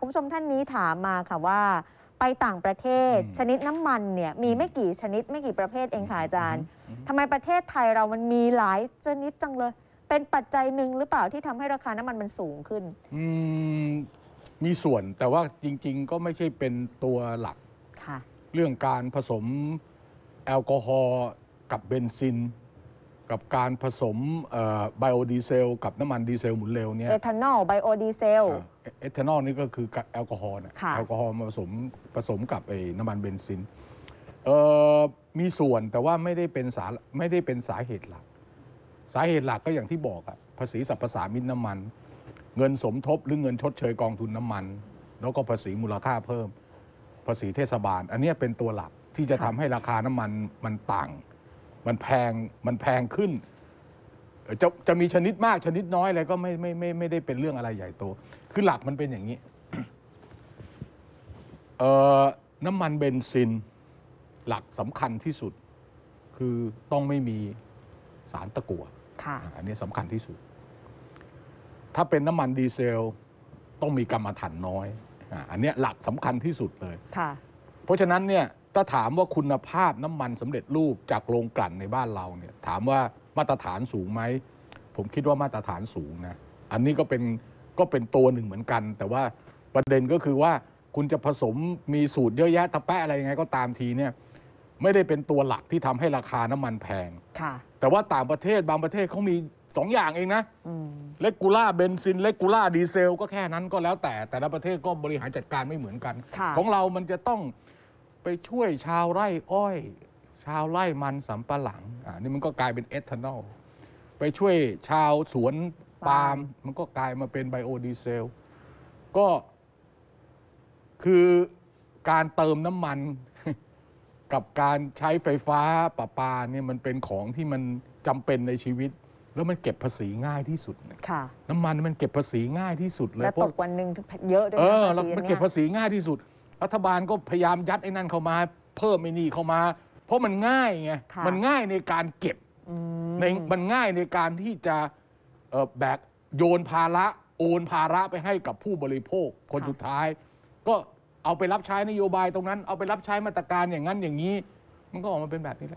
คุณผู้ชมท่านนี้ถามมาค่ะว่าไปต่างประเทศชนิดน้ำมันเนี่ยมีไม่กี่ชนิด ไม่กี่ประเภทเองค่ะอาจารย์ ทำไมประเทศไทยเรามันมีหลายชนิดจังเลย เป็นปัจจัยหนึ่งหรือเปล่าที่ทำให้ราคาน้ำมันมันสูงขึ้นมีส่วนแต่ว่าจริงๆ ก็ไม่ใช่เป็นตัวหลักเรื่องการผสมแอลกอฮอล์กับเบนซินกับการผสมไบโอดีเซลกับน้ำมันดีเซลหมุนเร็วเนี่ยเอทานอลไบโอดีเซลเอทานอลนี่ก็คือแอลกอฮอล์แอลกอฮอล์มาผสมผสมกับไอ้น้ำมันเบนซิน มีส่วนแต่ว่าไม่ได้เป็นสาไม่ได้เป็นสาเหตุหลัก สาเหตุหลักก็อย่างที่บอกอะภาษีสรรพสามิตน้ำมัน เงินสมทบหรือเงินชดเชยกองทุนน้ำมัน แล้วก็ภาษีมูลค่าเพิ่มภาษีเทศบาล อันนี้เป็นตัวหลักที่จะทำให้ราคาน้ำมันมันต่างมันแพง มันแพงขึ้นจะจะมีชนิดมากชนิดน้อยอะไรก็ไม่ไม่ไม่ไม่ได้เป็นเรื่องอะไรใหญ่โต คือหลักมันเป็นอย่างนี้ เอ่อ น้ำมันเบนซินหลักสำคัญที่สุด คือต้องไม่มีสารตะกั่วอันนี้สำคัญที่สุด ถ้าเป็นน้ำมันดีเซลต้องมีกรรมฐานน้อย อันนี้หลักสำคัญที่สุดเลย เพราะฉะนั้นเนี่ยถ้าถามว่าคุณภาพน้ำมันสำเร็จรูปจากโรงกลั่นในบ้านเราเนี่ยถามว่ามาตรฐานสูงไหม ผมคิดว่ามาตรฐานสูงนะอันนี้ก็เป็นก็เป็นตัวหนึ่งเหมือนกัน แต่ว่าประเด็นก็คือว่าคุณจะผสมมีสูตรเยอะแยะ ตะแปะอะไรยังไง ก็ตามทีเนี่ยไม่ได้เป็นตัวหลักที่ทำให้ราคาน้ำมันแพงค่ะ แต่ว่าต่างประเทศบางประเทศเขามีสองอย่างเองนะเลกูล่าเบนซินเลกูล่าดีเซลก็แค่นั้นก็แล้วแต่แต่ละประเทศก็บริหารจัดการไม่เหมือนกันของเรามันจะต้องไปช่วยชาวไร่อ้อย ชาวไร่มันสำปะหลัง อ่านี่มันก็กลายเป็นเอทานอล ไปช่วยชาวสวนปาล์ม มันก็กลายมาเป็นไบโอดีเซล ก็คือการเติมน้ำมันกับการใช้ไฟฟ้าประปาเนี่ยมันเป็นของที่มันจำเป็นในชีวิต แล้วมันเก็บภาษีง่ายที่สุด น้ำมันมันเก็บภาษีง่ายที่สุดเลยแลวตกวันหนึ่งเยอะด้วยเออมันเก็บภาษีง่ายที่สุดรัฐบาลก็พยายามยัดไอ้นั่นเข้ามา เพิ่มไอ้นี่เข้ามา เพราะมันง่ายไงมันง่ายในการเก็บในมันง่ายในการที่จะแบกโยนภาระโอนภาระไปให้กับผู้บริโภคคนสุดท้าย ก็เอาไปรับใช้นโยบายตรงนั้นเอาไปรับใช้มาตรการอย่างนั้นอย่างนี้ มันก็ออกมาเป็นแบบนี้แหละ